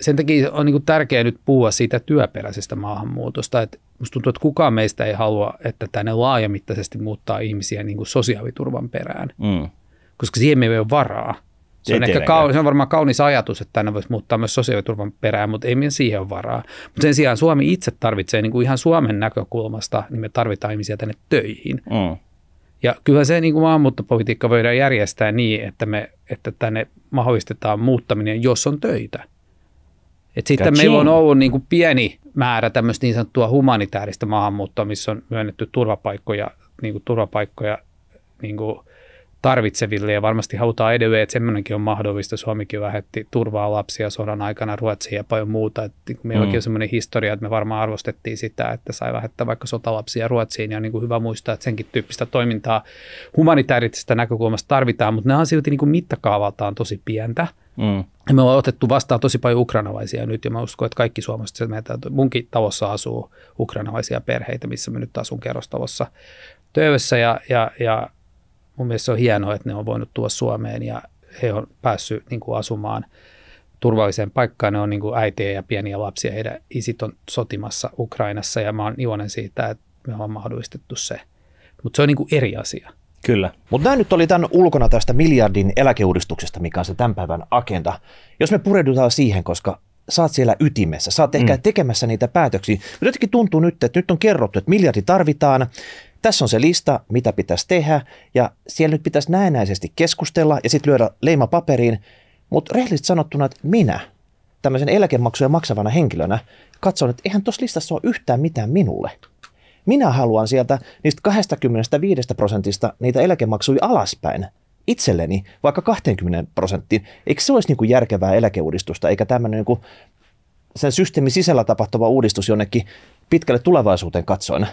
sen takia on niin kuin tärkeää nyt puhua siitä työperäisestä maahanmuutosta. että musta tuntuu, että kukaan meistä ei halua, että tänne laajamittaisesti muuttaa ihmisiä niin kuin sosiaaliturvan perään. Mm koska siihen me ei ole varaa. Se on, ehkä kaunis, se on varmaan kaunis ajatus, että tänne voisi muuttaa myös sosiaaliturvan perään, mutta ei meidän siihen ole varaa. Mutta sen sijaan Suomi itse tarvitsee niin kuin ihan Suomen näkökulmasta, niin me tarvitaan ihmisiä tänne töihin. Mm. Ja kyllä se niin kuin maahanmuuttopolitiikka voidaan järjestää niin, että, me, että tänne mahdollistetaan muuttaminen, jos on töitä. Et sitten Kachin. meillä on ollut niin kuin pieni määrä tämmöistä niin sanottua humanitaarista maahanmuuttoa, missä on myönnetty turvapaikkoja, niin kuin turvapaikkoja niin kuin – tarvitseville ja varmasti halutaan edelleen, että semmoinenkin on mahdollista. Suomikin lähetti turvaa lapsia sodan aikana Ruotsiin ja paljon muuta. Et niin meilläkin mm. on semmoinen historia, että me varmaan arvostettiin sitä, että sai lähettää vaikka sotalapsia Ruotsiin ja on niin kuin hyvä muistaa, että senkin tyyppistä toimintaa humanitaarisesta näkökulmasta tarvitaan, mutta nämä on silti niin kuin mittakaavaltaan tosi pientä. Mm. Me ollaan otettu vastaan tosi paljon ukrainalaisia nyt ja mä uskon, että kaikki suomalaiset, että munkin talossa asuu ukrainalaisia perheitä, missä me nyt asun kerrostalossa töissä ja, ja, ja mun mielestä se on hienoa, että ne on voinut tuoda Suomeen ja he on päässyt niin kuin asumaan turvalliseen paikkaan. Ne on niin kuin äitiä ja pieniä lapsia. Heidän isit on sotimassa Ukrainassa ja mä oon iloinen siitä, että me ollaan mahdollistettu se. Mutta se on niin kuin eri asia. Kyllä. Mutta nämä nyt oli tämän ulkona tästä miljardin eläkeuudistuksesta, mikä on se tämän päivän agenda. Jos me pureudutaan siihen, koska saat siellä ytimessä, saat ehkä mm. tekemässä niitä päätöksiä. Mutta jotenkin tuntuu nyt, että nyt on kerrottu, että miljardi tarvitaan, tässä on se lista, mitä pitäisi tehdä, ja siellä nyt pitäisi näennäisesti keskustella ja sitten lyödä leima paperiin, mutta rehellisesti sanottuna, että minä tämmöisen eläkemaksuja maksavana henkilönä katson, että eihän tuossa listassa ole yhtään mitään minulle. Minä haluan sieltä niistä 25 prosentista niitä eläkemaksuja alaspäin itselleni vaikka 20 prosenttiin. Eikö se olisi niin kuin järkevää eläkeuudistusta, eikä tämmöinen niin kuin sen systeemin sisällä tapahtuva uudistus jonnekin pitkälle tulevaisuuteen katsoen?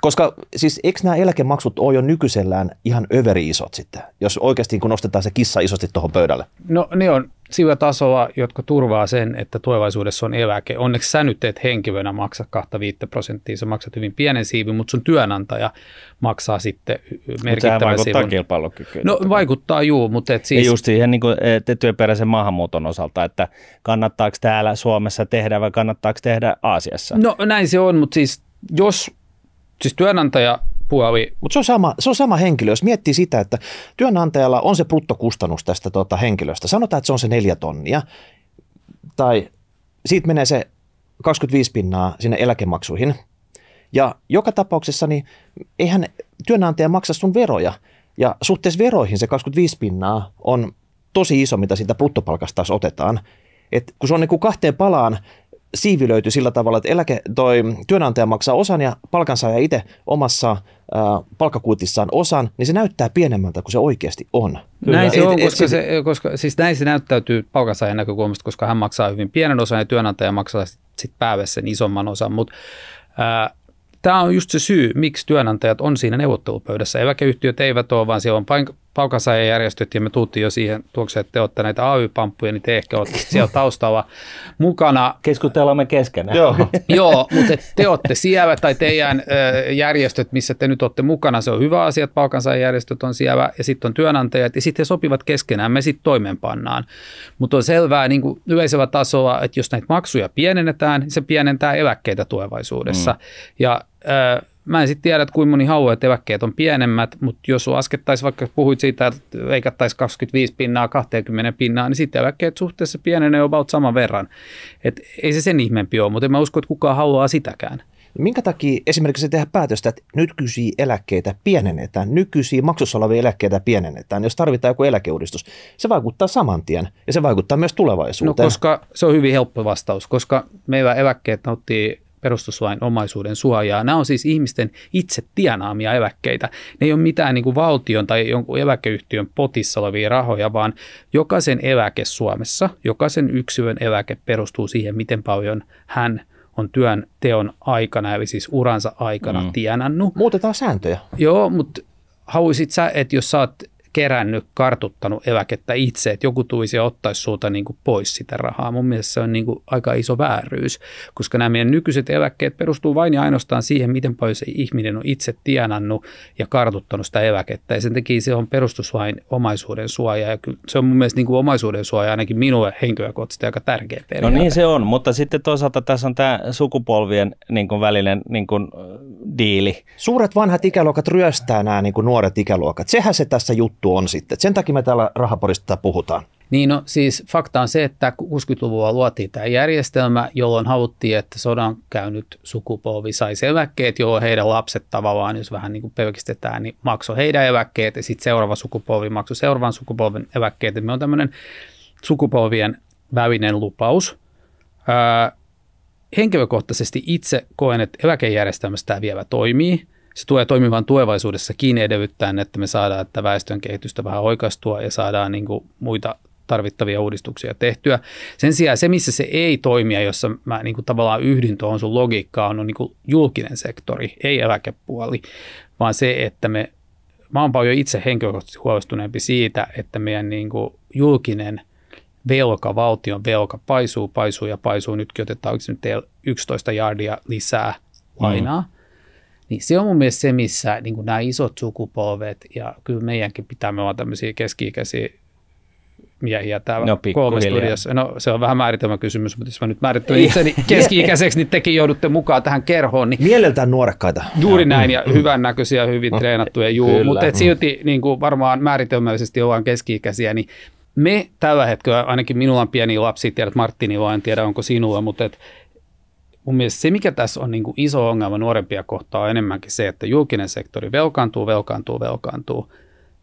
Koska siis eikö nämä eläkemaksut ole jo nykyisellään ihan överiisot sitten, jos oikeasti kun niinku nostetaan se kissa isosti tuohon pöydälle? No ne on sillä tasolla, jotka turvaa sen, että tulevaisuudessa on eläke. Onneksi sä nyt et henkilönä maksa 2-5 prosenttia, sä maksat hyvin pienen siivin, mutta sun työnantaja maksaa sitten merkittävän siivun. vaikuttaa kilpailukykyyn. No vaikuttaa juu, mutta et siis... Ja just siihen niin e, työperäisen maahanmuuton osalta, että kannattaako täällä Suomessa tehdä vai kannattaako tehdä Aasiassa? No näin se on, mutta siis jos siis työnantaja puoli. Mutta se, on sama, se on sama henkilö. Jos miettii sitä, että työnantajalla on se bruttokustannus tästä tota henkilöstä. Sanotaan, että se on se neljä tonnia. Tai siitä menee se 25 pinnaa sinne eläkemaksuihin. Ja joka tapauksessa niin eihän työnantaja maksa sun veroja. Ja suhteessa veroihin se 25 pinnaa on tosi iso, mitä siitä bruttopalkasta taas otetaan. Et kun se on niin kuin kahteen palaan siivilöity sillä tavalla, että eläke, toi työnantaja maksaa osan ja palkansaaja itse omassa palkkakuutissaan osan, niin se näyttää pienemmältä kuin se oikeasti on. Näin se on, koska, se, koska siis näin se näyttäytyy palkansaajan näkökulmasta, koska hän maksaa hyvin pienen osan ja työnantaja maksaa sitten sit päälle sen isomman osan, mutta tämä on just se syy, miksi työnantajat on siinä neuvottelupöydässä. Eläkeyhtiöt eivät ole, vaan siellä on Paukansaajan järjestöt ja me tuuttiin jo siihen tuokseen, että te olette näitä AY-pamppuja, niin te ehkä olette siellä taustalla mukana. Keskustellaan keskenään. Joo, Joo mutta te olette siellä tai teidän järjestöt, missä te nyt olette mukana, se on hyvä asia, että palkansaajajärjestöt järjestöt on siellä ja sitten on työnantajat ja sitten he sopivat keskenään, me sitten toimeenpannaan. Mutta on selvää niin kuin yleisellä tasolla, että jos näitä maksuja pienennetään, niin se pienentää eläkkeitä tulevaisuudessa. Mm. Ja äh, Mä en sitten tiedä, että kuinka moni että eväkkeet on pienemmät, mutta jos sun askettaisi, vaikka puhuit siitä, että leikattaisiin 25 pinnaa 20 pinnaa, niin sitten eväkkeet suhteessa pienenee about saman verran. Et ei se sen ihmeempi ole, mutta en mä usko, että kukaan haluaa sitäkään. Minkä takia esimerkiksi tehdä päätöstä, että nykyisiä eläkkeitä pienennetään, nykyisiä maksussa olevia eläkkeitä pienennetään, jos tarvitaan joku eläkeuudistus? Se vaikuttaa saman tien ja se vaikuttaa myös tulevaisuuteen. No koska se on hyvin helppo vastaus, koska meillä eläkkeet nauttii perustuslain omaisuuden suojaa. Nämä on siis ihmisten itse tienaamia eläkkeitä. Ne ei ole mitään niin kuin valtion tai jonkun eläkeyhtiön potissa olevia rahoja, vaan jokaisen eläke Suomessa, jokaisen yksilön eläke perustuu siihen, miten paljon hän on työn teon aikana, eli siis uransa aikana mm. tienannut. Muutetaan sääntöjä. Joo, mutta haluaisit sä, että jos sä oot kerännyt, kartuttanut eläkettä itse, että joku tulisi ja ottaisi sulta niin kuin pois sitä rahaa. Mun mielestä se on niin kuin aika iso vääryys, koska nämä meidän nykyiset eläkkeet perustuu vain ja ainoastaan siihen, miten paljon se ihminen on itse tienannut ja kartuttanut sitä eläkettä. Ja sen takia se on perustuslain omaisuuden suoja. Ja kyllä se on mun mielestä niin kuin omaisuuden suoja ainakin minulle henkilökohtaisesti aika tärkeä periaate. No niin se on, mutta sitten toisaalta tässä on tämä sukupolvien niin kuin välinen niin kuin, äh, diili. Suuret vanhat ikäluokat ryöstää nämä niin kuin nuoret ikäluokat. Sehän se tässä juttu juttu on sitten. sen takia me täällä rahaporista puhutaan. Niin no, siis fakta on se, että 60-luvulla luotiin tämä järjestelmä, jolloin haluttiin, että sodan käynyt sukupolvi saisi eläkkeet, jolloin heidän lapset tavallaan, jos vähän niin kuin pelkistetään, niin maksoi heidän eläkkeet ja sitten seuraava sukupolvi maksoi seuraavan sukupolven eläkkeet. me on tämmöinen sukupolvien välinen lupaus. Öö, henkilökohtaisesti itse koen, että eläkejärjestelmästä tämä vielä toimii – se tulee toimimaan tulevaisuudessa kiinni edellyttäen, että me saadaan että väestön kehitystä vähän oikaistua ja saadaan niin kuin muita tarvittavia uudistuksia tehtyä. Sen sijaan se, missä se ei toimia, jossa mä niin kuin tavallaan yhdyn tuohon sun logiikkaan, on niin kuin julkinen sektori, ei eläkepuoli, vaan se, että me, mä oon paljon itse henkilökohtaisesti huolestuneempi siitä, että meidän niin kuin julkinen velka, valtion velka paisuu, paisuu ja paisuu. Nytkin otetaan nyt 11 jardia lisää lainaa. Mm. Niin se on mun mielestä se, missä niin nämä isot sukupolvet ja kyllä meidänkin pitää me olla tämmöisiä keski-ikäisiä miehiä täällä no, kolme studiossa. No se on vähän määritelmä kysymys, mutta jos mä nyt määrittelen itseni keski-ikäiseksi, niin tekin joudutte mukaan tähän kerhoon. Niin Mieleltään nuorekkaita. Juuri näin ja mm. hyvän näköisiä, hyvin no, treenattuja, juu. Kyllä. Mutta et silti niin kuin varmaan määritelmällisesti ollaan keski-ikäisiä, niin me tällä hetkellä, ainakin minulla on pieni lapsi, tiedät Martinilla, en tiedä onko sinulla, mutta et mun mielestä se, mikä tässä on niin kuin iso ongelma nuorempia kohtaa, on enemmänkin se, että julkinen sektori velkaantuu, velkaantuu, velkaantuu.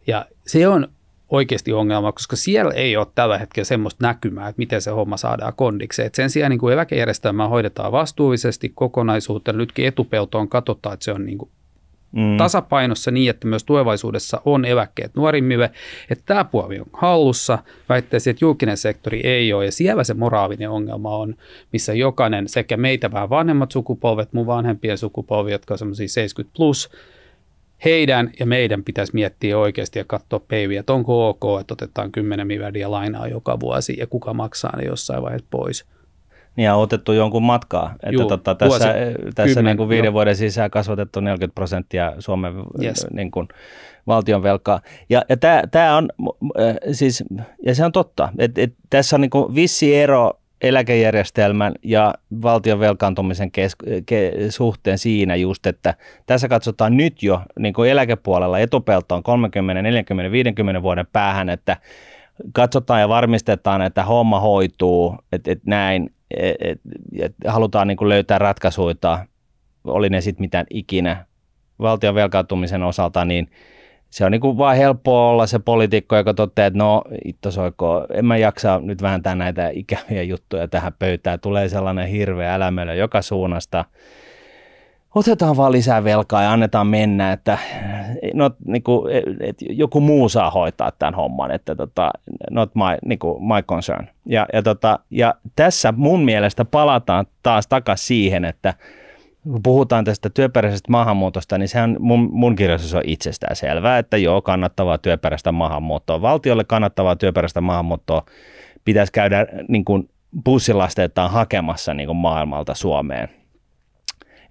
Ja se on oikeasti ongelma, koska siellä ei ole tällä hetkellä semmoista näkymää, että miten se homma saadaan kondikseen. Et sen sijaan niin kuin eläkejärjestelmää hoidetaan vastuullisesti kokonaisuutta. Nytkin etupeltoon katsotaan, että se on niin kuin mm. tasapainossa niin, että myös tulevaisuudessa on eväkkeet nuorimmille. Että tämä puoli on hallussa. Väittäisin, että julkinen sektori ei ole. Ja siellä se moraalinen ongelma on, missä jokainen, sekä meitä vähän vanhemmat sukupolvet, mun vanhempien sukupolvi, jotka on semmoisia 70 plus, heidän ja meidän pitäisi miettiä oikeasti ja katsoa peiviä, että onko ok, että otetaan 10 miljardia lainaa joka vuosi ja kuka maksaa ne jossain vaiheessa pois. Niin on otettu jonkun matkaa, että Juu, tota, tässä, vuosi, tässä kymmen, niin kuin viiden jo. vuoden sisään kasvatettu 40 prosenttia Suomen yes. niin kuin, valtion velkaa. Ja, ja tämä, tää on, äh, siis, ja se on totta, että et, tässä on niin kuin vissi ero eläkejärjestelmän ja valtion velkaantumisen kes- ke- suhteen siinä just, että tässä katsotaan nyt jo niin kuin eläkepuolella etupeltoon 30, 40, 50 vuoden päähän, että katsotaan ja varmistetaan, että homma hoituu, että, että näin, ja halutaan niin kuin löytää ratkaisuja, oli ne sitten mitään ikinä. Valtion velkautumisen osalta, niin se on niin kuin vaan helppoa olla se poliitikko, joka toteaa, että no ittosoiko, en mä jaksa nyt vääntää näitä ikäviä juttuja tähän pöytään. Tulee sellainen hirveä älämölö joka suunnasta otetaan vaan lisää velkaa ja annetaan mennä, että no, niin kuin, et joku muu saa hoitaa tämän homman, että tota, not my, niin kuin, my concern. Ja, ja, tota, ja tässä mun mielestä palataan taas takaisin siihen, että kun puhutaan tästä työperäisestä maahanmuutosta, niin sehän mun, mun kirjallisuus on itsestään selvää, että joo, kannattavaa työperäistä maahanmuuttoa. Valtiolle kannattavaa työperäistä maahanmuuttoa pitäisi käydä niin kuin bussilasteittain hakemassa niin kuin maailmalta Suomeen –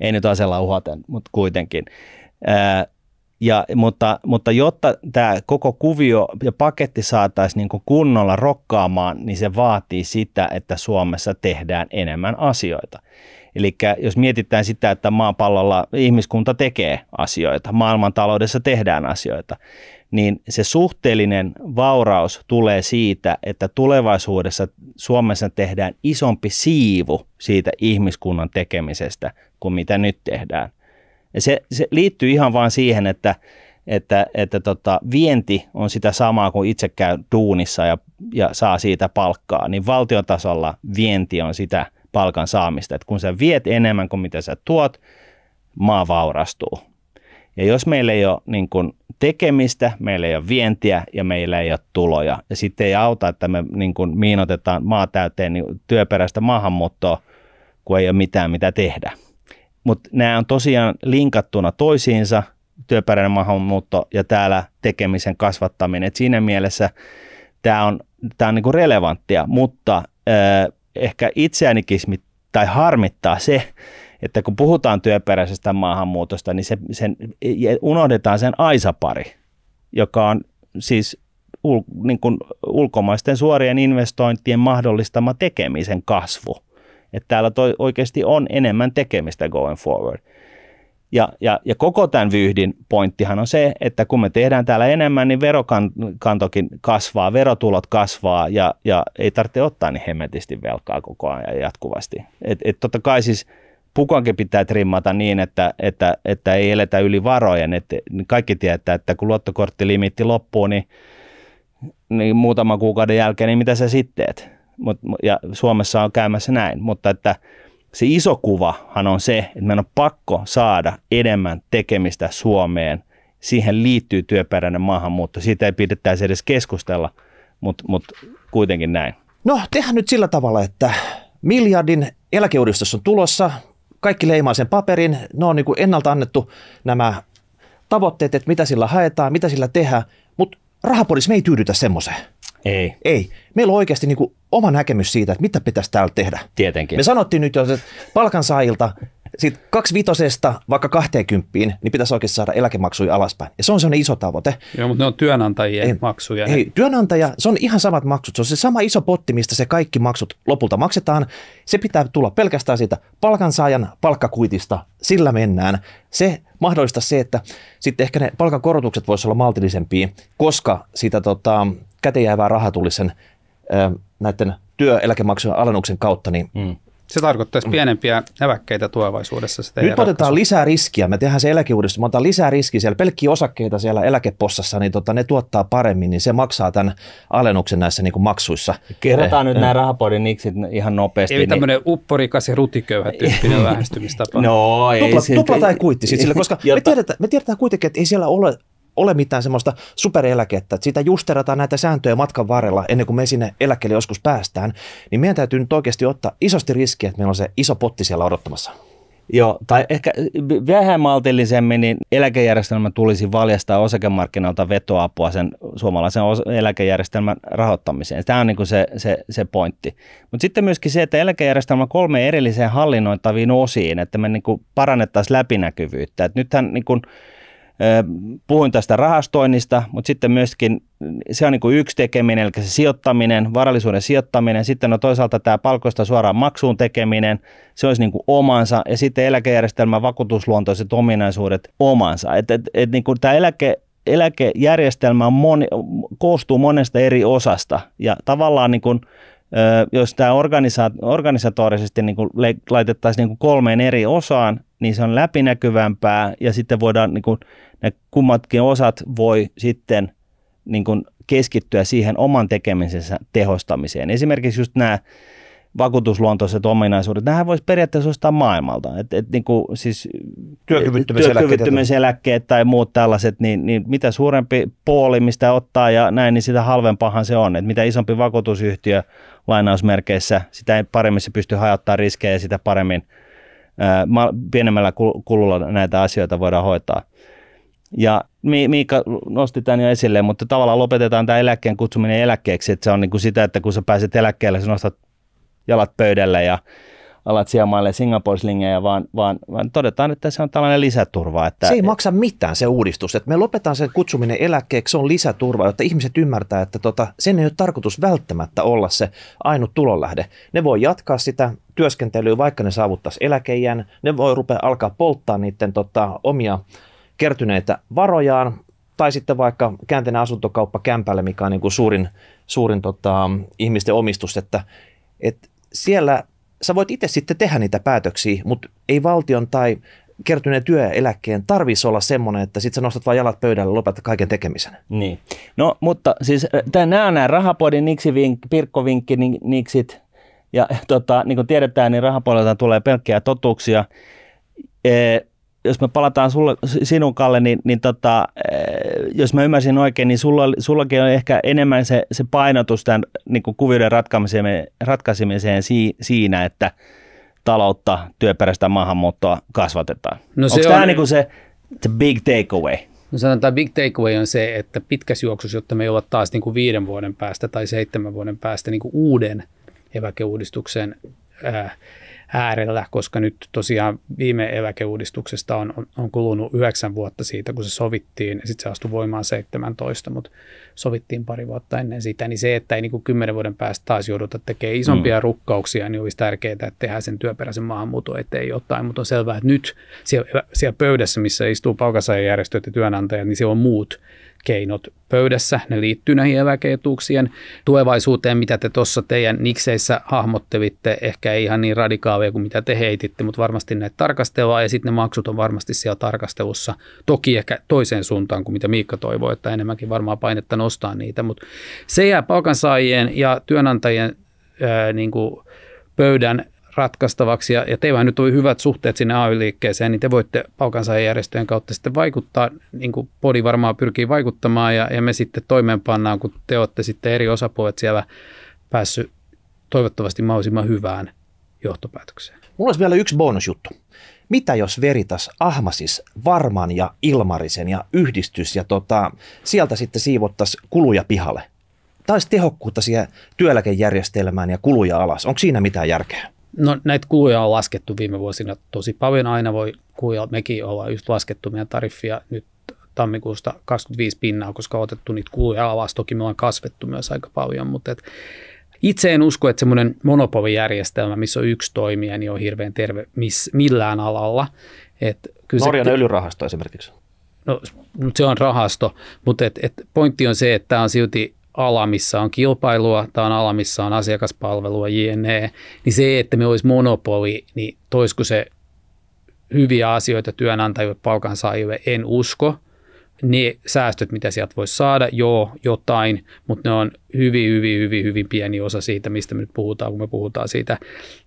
ei nyt asella uhaten, mutta kuitenkin. Ää, ja, mutta, mutta jotta tämä koko kuvio ja paketti saataisiin niin kunnolla rokkaamaan, niin se vaatii sitä, että Suomessa tehdään enemmän asioita. Eli jos mietitään sitä, että maapallolla ihmiskunta tekee asioita, maailmantaloudessa tehdään asioita, niin se suhteellinen vauraus tulee siitä, että tulevaisuudessa Suomessa tehdään isompi siivu siitä ihmiskunnan tekemisestä kuin mitä nyt tehdään. Ja se, se liittyy ihan vaan siihen, että, että, että tota, vienti on sitä samaa kuin itse käy duunissa ja, ja saa siitä palkkaa, niin valtion tasolla vienti on sitä – palkan saamista. Et kun sä viet enemmän kuin mitä sä tuot, maa vaurastuu. Ja jos meillä ei ole niin kun, tekemistä, meillä ei ole vientiä ja meillä ei ole tuloja, ja sitten ei auta, että me niin kun, miinotetaan maa täyteen niin työperäistä maahanmuuttoa, kun ei ole mitään mitä tehdä. Mutta nämä on tosiaan linkattuna toisiinsa, työperäinen maahanmuutto ja täällä tekemisen kasvattaminen. Et siinä mielessä tämä on, tää on niin relevanttia, mutta Öö, ehkä itseäni kismit tai harmittaa se, että kun puhutaan työperäisestä maahanmuutosta, niin se, sen, unohdetaan sen aisapari, joka on siis ul, niin kuin ulkomaisten suorien investointien mahdollistama tekemisen kasvu. Että täällä toi oikeasti on enemmän tekemistä going forward. Ja, ja, ja koko tämän vyhdin pointtihan on se, että kun me tehdään täällä enemmän, niin verokantokin kasvaa, verotulot kasvaa ja, ja ei tarvitse ottaa niin hemmetisti velkaa koko ajan jatkuvasti. Et, et totta kai siis pukankin pitää trimmata niin, että, että, että ei eletä yli varojen. Et kaikki tietää, että kun luottokorttilimiitti loppuu, niin, niin muutaman kuukauden jälkeen, niin mitä sä sitten teet? Mut, ja Suomessa on käymässä näin, mutta että – se iso kuvahan on se, että meidän on pakko saada enemmän tekemistä Suomeen. Siihen liittyy työperäinen maahanmuutto. Siitä ei pidettäisi edes keskustella, mutta mut kuitenkin näin. No tehdään nyt sillä tavalla, että miljardin eläkeuudistus on tulossa. Kaikki leimaa sen paperin. Ne on niin kuin ennalta annettu nämä tavoitteet, että mitä sillä haetaan, mitä sillä tehdään. Mutta rahapolissa me ei tyydytä semmoiseen. Ei. Ei. Meillä on oikeasti niin kuin oma näkemys siitä, että mitä pitäisi täällä tehdä. Tietenkin. Me sanottiin nyt jo, että palkansaajilta siitä vitosesta vaikka 20, niin pitäisi oikeasti saada eläkemaksuja alaspäin. Ja se on sellainen iso tavoite. Joo, mutta ne on työnantajien ei, maksuja. Ei, työnantaja, se on ihan samat maksut. Se on se sama iso potti, mistä se kaikki maksut lopulta maksetaan. Se pitää tulla pelkästään siitä palkansaajan palkkakuitista. Sillä mennään. Se mahdollistaa se, että sitten ehkä ne palkankorotukset voisivat olla maltillisempia, koska sitä tota, käteen jäävää rahaa tulisi sen näiden työeläkemaksujen alennuksen kautta, niin mm. Se tarkoittaisi mm. pienempiä eväkkeitä tulevaisuudessa. Nyt ratkaisu. otetaan lisää riskiä. Me tehdään se eläkeuudistus. Me otetaan lisää riskiä siellä. Pelkkiä osakkeita siellä eläkepossassa, niin tota, ne tuottaa paremmin, niin se maksaa tämän alennuksen näissä niin kuin maksuissa. Kerrotaan eh, nyt eh. nämä eh. rahapodin niksit ihan nopeasti. Eli niin... tämmöinen upporikas ja rutiköyhä tyyppinen lähestymistapa. No, ei tupla, se... tupla tai kuitti siitä sillä, koska me, tiedetään, me tiedetään kuitenkin, että ei siellä ole ole mitään semmoista supereläkettä, että sitä justerataan näitä sääntöjä matkan varrella ennen kuin me sinne eläkkeelle joskus päästään, niin meidän täytyy nyt oikeasti ottaa isosti riskiä, että meillä on se iso potti siellä odottamassa. Joo, tai ehkä äh, vähän maltillisemmin niin eläkejärjestelmä tulisi valjastaa osakemarkkinoilta vetoapua sen suomalaisen eläkejärjestelmän rahoittamiseen. Tämä on niin kuin se, se, se pointti. Mutta sitten myöskin se, että eläkejärjestelmä kolme erilliseen hallinnoitaviin osiin, että me niin kuin parannettaisiin läpinäkyvyyttä. Et nythän niin kuin Puhuin tästä rahastoinnista, mutta sitten myöskin mm, se on niin kuin yksi tekeminen, eli se sijoittaminen, varallisuuden sijoittaminen. Sitten on toisaalta tämä palkoista suoraan maksuun tekeminen, se olisi niin kuin omansa. Ja sitten eläkejärjestelmän vakuutusluontoiset ominaisuudet omansa. Et, et, et niin kuin tämä eläke, eläkejärjestelmä on moni, koostuu monesta eri osasta ja tavallaan niin kuin, jos tämä organisa- organisatorisesti niin kuin laitettaisiin niin kuin kolmeen eri osaan, niin se on läpinäkyvämpää ja sitten voidaan, niin kuin, ne kummatkin osat voi sitten niin kuin keskittyä siihen oman tekemisensä tehostamiseen. Esimerkiksi just nämä vakuutusluontoiset ominaisuudet, nämähän voisi periaatteessa ostaa maailmalta. Et, et, niin kuin, siis, työkyvyttömyyseläkkeet tai muut tällaiset, niin, niin mitä suurempi puoli, mistä ottaa ja näin, niin sitä halvempahan se on. Et mitä isompi vakuutusyhtiö lainausmerkeissä, sitä paremmin se pystyy hajottaa riskejä ja sitä paremmin – pienemmällä kululla näitä asioita voidaan hoitaa. Ja Miikka nosti tämän jo esille, mutta tavallaan lopetetaan tämä eläkkeen kutsuminen eläkkeeksi, että se on niin kuin sitä, että kun sä pääset eläkkeelle, sä nostat jalat pöydälle ja alat siemailemaan Singapore-slingejä, vaan, vaan, vaan todetaan, että se on tällainen lisäturva. Että se ei maksa mitään se uudistus. Että me lopetaan sen kutsuminen eläkkeeksi, se on lisäturva, jotta ihmiset ymmärtää, että tota, sen ei ole tarkoitus välttämättä olla se ainut tulonlähde. Ne voi jatkaa sitä työskentelyyn, vaikka ne saavuttaisi eläkeijän. Ne voi rupea alkaa polttaa niiden tota, omia kertyneitä varojaan, tai sitten vaikka käänteinen asuntokauppa kämpälle, mikä on niin kuin suurin, suurin tota, ihmisten omistus, että et siellä sä voit itse sitten tehdä niitä päätöksiä, mutta ei valtion tai kertyneen työeläkkeen tarvitsisi olla semmoinen, että sitten sä nostat vain jalat pöydälle ja lopetat kaiken tekemisen. Niin. No, mutta siis äh, nämä on nämä rahapodin niksi vink, pirkkovinkki, niksit, ja eh, tota, niin kuin tiedetään, niin rahapuolelta tulee pelkkiä totuuksia. E, jos me palataan sulle, sinun Kalle, niin, niin tota, e, jos mä ymmärsin oikein, niin sulla, sullakin on ehkä enemmän se, se painotus tämän niin kuin kuvioiden ratkaisemiseen, ratkaisemiseen si, siinä, että taloutta, työperäistä maahanmuuttoa kasvatetaan. No Onko tämä on... niin se the big takeaway? No sanotaan big takeaway on se, että pitkä juoksus, jotta me ei olla taas niin kuin viiden vuoden päästä tai seitsemän vuoden päästä niin kuin uuden – eläkeuudistuksen äh, äärellä, koska nyt tosiaan viime eläkeuudistuksesta on, on, on kulunut yhdeksän vuotta siitä, kun se sovittiin, ja sitten se astui voimaan 17, mutta sovittiin pari vuotta ennen sitä, niin se, että ei niin kymmenen vuoden päästä taas jouduta tekemään isompia mm. rukkauksia, niin olisi tärkeää, että tehdään sen työperäisen maahanmuuton eteen jotain, mutta on selvää, että nyt siellä, siellä pöydässä, missä istuu palkansaajajärjestöt ja työnantajat, niin siellä on muut keinot pöydässä. Ne liittyy näihin eläkeetuuksien tulevaisuuteen, mitä te tuossa teidän nikseissä hahmottelitte. Ehkä ei ihan niin radikaaleja kuin mitä te heititte, mutta varmasti näitä tarkastellaan ja sitten ne maksut on varmasti siellä tarkastelussa. Toki ehkä toiseen suuntaan kuin mitä Miikka toivoi, että enemmänkin varmaan painetta nostaa niitä, mutta se jää palkansaajien ja työnantajien ää, niin kuin pöydän ratkaistavaksi ja, ja teillä nyt on hyvät suhteet sinne AY-liikkeeseen, niin te voitte palkansaajajärjestöjen kautta sitten vaikuttaa, niin kuin Podi varmaan pyrkii vaikuttamaan ja, ja me sitten toimeenpannaan, kun te olette sitten eri osapuolet siellä päässyt toivottavasti mahdollisimman hyvään johtopäätökseen. Mulla olisi vielä yksi bonusjuttu. Mitä jos Veritas ahmasis Varman ja Ilmarisen ja yhdistys ja tota, sieltä sitten siivottaisi kuluja pihalle? Taisi tehokkuutta siihen työeläkejärjestelmään ja kuluja alas. Onko siinä mitään järkeä? No näitä kuluja on laskettu viime vuosina tosi paljon. Aina voi kuluja, mekin ollaan just laskettu meidän tariffia nyt tammikuusta 25 pinnaa, koska on otettu niitä kuluja alas. Toki me ollaan kasvettu myös aika paljon, mutta et itse en usko, että semmoinen monopolijärjestelmä, missä on yksi toimija, niin on hirveän terve miss, millään alalla. Et kyllä Norjan se, öljyrahasto esimerkiksi. No, se on rahasto, mutta et, et pointti on se, että tämä on silti ala, missä on kilpailua, tämä on ala, missä on asiakaspalvelua, jne. Niin se, että me olisi monopoli, niin toisiko se hyviä asioita työnantajille, palkansaajille, en usko – ne säästöt, mitä sieltä voisi saada, joo, jotain, mutta ne on hyvin, hyvin, hyvin, hyvin pieni osa siitä, mistä me nyt puhutaan, kun me puhutaan siitä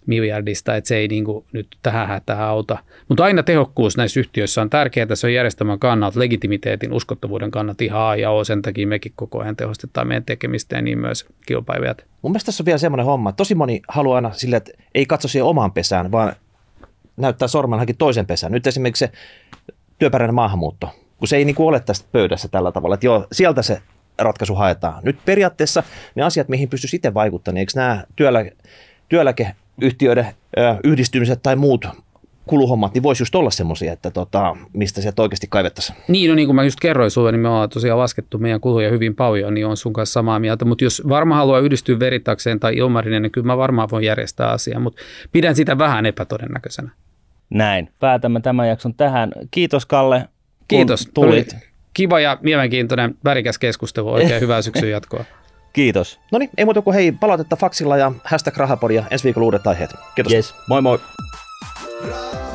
miljardista, että se ei niin kuin nyt tähän hätään auta. Mutta aina tehokkuus näissä yhtiöissä on tärkeää, se on järjestelmän kannalta, legitimiteetin, uskottavuuden kannalta ihan A ja O, sen takia mekin koko ajan tehostetaan meidän tekemistä ja niin myös kilpailijat. Mun mielestä tässä on vielä semmoinen homma, että tosi moni haluaa aina sillä, että ei katso siihen omaan pesään, vaan näyttää sormenhankin toisen pesään. Nyt esimerkiksi se työperäinen maahanmuutto, kun se ei niin kuin ole tässä pöydässä tällä tavalla, että joo, sieltä se ratkaisu haetaan. Nyt periaatteessa ne asiat, mihin pystyy itse vaikuttamaan, niin eikö nämä työlä, työeläkeyhtiöiden yhdistymiset tai muut kuluhommat, niin voisi just olla semmoisia, että tota, mistä sieltä oikeasti kaivettaisiin. Niin, no niin kuin mä just kerroin sulle, niin me ollaan tosiaan laskettu meidän kuluja hyvin paljon, niin on sun kanssa samaa mieltä. Mutta jos varmaan haluaa yhdistyä veritakseen tai Ilmarinen, niin kyllä mä varmaan voin järjestää asiaa, mutta pidän sitä vähän epätodennäköisenä. Näin. Päätämme tämän jakson tähän. Kiitos Kalle Kiitos. Tulit. kiva ja mielenkiintoinen värikäs keskustelu. Oikein hyvää syksyn jatkoa. Kiitos. No niin, ei muuta kuin hei palautetta faksilla ja hashtag rahapodia ensi viikolla uudet aiheet. Kiitos. Yes. Moi moi. Rahaa.